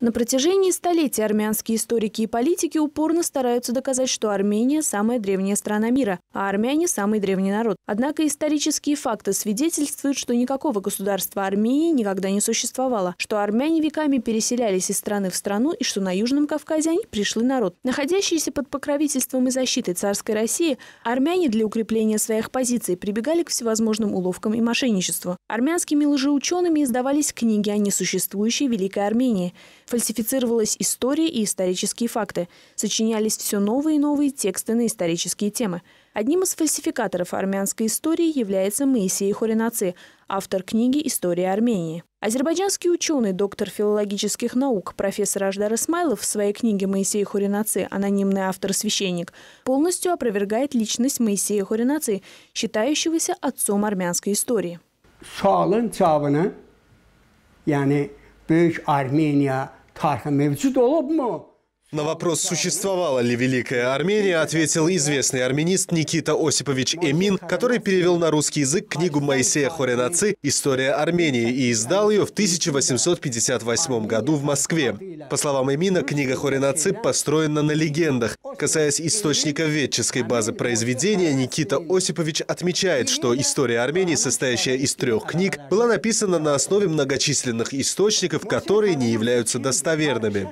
На протяжении столетий армянские историки и политики упорно стараются доказать, что Армения – самая древняя страна мира, а армяне – самый древний народ. Однако исторические факты свидетельствуют, что никакого государства Армении никогда не существовало, что армяне веками переселялись из страны в страну и что на Южном Кавказе они пришли народ. Находящиеся под покровительством и защитой царской России, армяне для укрепления своих позиций прибегали к всевозможным уловкам и мошенничеству. Армянскими лжеучеными издавались книги о несуществующей Великой Армении – Фальсифицировалась история и исторические факты. Сочинялись все новые и новые тексты на исторические темы. Одним из фальсификаторов армянской истории является Моисей Хоринаци, автор книги «История Армении». Азербайджанский ученый, доктор филологических наук, профессор Аждар Исмайлов в своей книге «Моисей Хоринаци. Анонимный автор-священник» полностью опровергает личность Моисея Хоринаци, считающегося отцом армянской истории. Böyük Armeniya tarixi mövcud olubmu? На вопрос, существовала ли Великая Армения, ответил известный армянист Никита Осипович Эмин, который перевел на русский язык книгу Моисея Хоренацы «История Армении» и издал ее в 1858 году в Москве. По словам Эмина, книга Хоренацы построена на легендах. Касаясь источника ведческой базы произведения, Никита Осипович отмечает, что «История Армении», состоящая из трех книг, была написана на основе многочисленных источников, которые не являются достоверными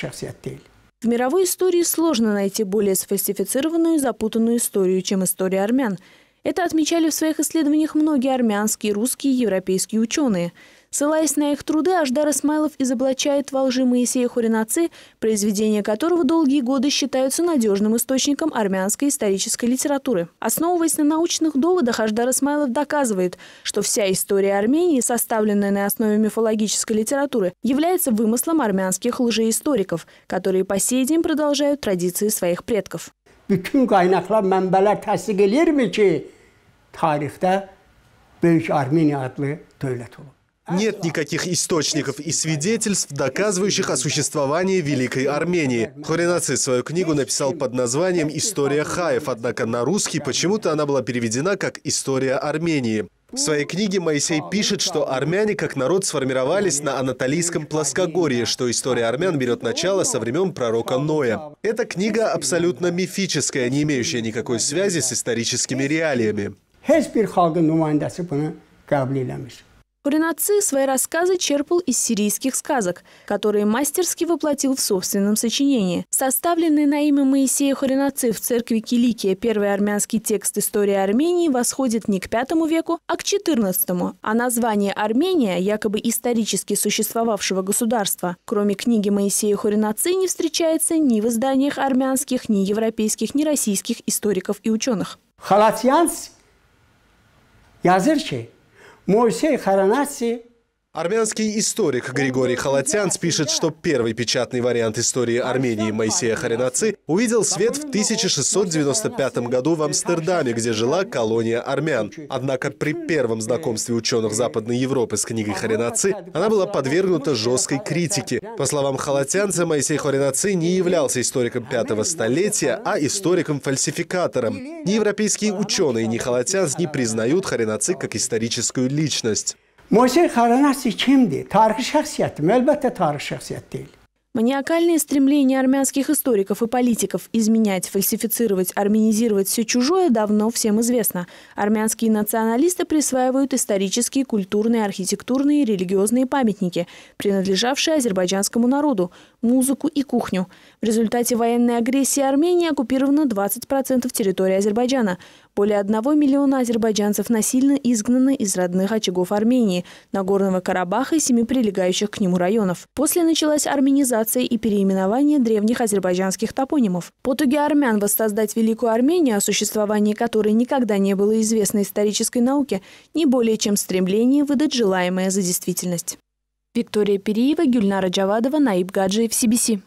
шахсият дейли. В мировой истории сложно найти более сфальсифицированную и запутанную историю, чем история армян. Это отмечали в своих исследованиях многие армянские, русские и европейские ученые. Ссылаясь на их труды, Аждар Исмайлов изоблачает во лжи Моисея Хуринацы, произведения которого долгие годы считаются надежным источником армянской исторической литературы. Основываясь на научных доводах, Аждар Исмайлов доказывает, что вся история Армении, составленная на основе мифологической литературы, является вымыслом армянских лжеисториков, которые по сей день продолжают традиции своих предков. bütün kaynaklar, mənbələr təsdiq edirmi ki, tarixdə Böyük Armeniya adlı dövlət olub. Нет никаких источников и свидетельств, доказывающих о существовании Великой Армении. Хоринаци свою книгу написал под названием «История хаев», однако на русский почему-то она была переведена как «История Армении». В своей книге Моисей пишет, что армяне как народ сформировались на Анатолийском плоскогорье, что история армян берет начало со времен пророка Ноя. Эта книга абсолютно мифическая, не имеющая никакой связи с историческими реалиями. Heç bir xalqın nümayəndəsi bunu qəbul eləmir. Ренаци свои рассказы черпал из сирийских сказок, которые мастерски воплотил в собственном сочинении. Составленный на имя Моисея Хоренаци в церкви Киликия первый армянский текст истории Армении восходит не к V веку, а к XIV, а название Армения, якобы исторически существовавшего государства, кроме книги Моисея Хоренаци, не встречается ни в изданиях армянских, ни европейских, ни российских историков и ученых. Халатьянс yazır ki, Moisey Xaranatsi Армянский историк Григорий Халатян пишет, что первый печатный вариант истории Армении Моисея Харинаци увидел свет в 1695 году в Амстердаме, где жила колония армян. Однако при первом знакомстве ученых Западной Европы с книгой Харинаци она была подвергнута жесткой критике. По словам Халатянца, Моисей Харинаци не являлся историком пятого столетия, а историком-фальсификатором. Ни европейские ученые, ни Халатянц не признают Харинаци как историческую личность. Moisey Karanasi kimdi? Тарих şahsiyet mi? Elbette tarihi şahsiyet değil. Маниакальные стремления армянских историков и политиков изменять, фальсифицировать, армянизировать все чужое давно всем известно. Армянские националисты присваивают исторические, культурные, архитектурные и религиозные памятники, принадлежавшие азербайджанскому народу, музыку и кухню. В результате военной агрессии Армении оккупировано 20% территории Азербайджана. Более 1 миллиона азербайджанцев насильно изгнаны из родных очагов Армении, Нагорного Карабаха и семи прилегающих к нему районов. После началась арменизация и переименование древних азербайджанских топонимов. Потуги армян воссоздать Великую Армению, о существовании которой никогда не было известно исторической науке, не более чем стремление выдать желаемое за действительность. Виктория Периева, Гюльнара Джавадова, Наиб Гаджиев, CBC.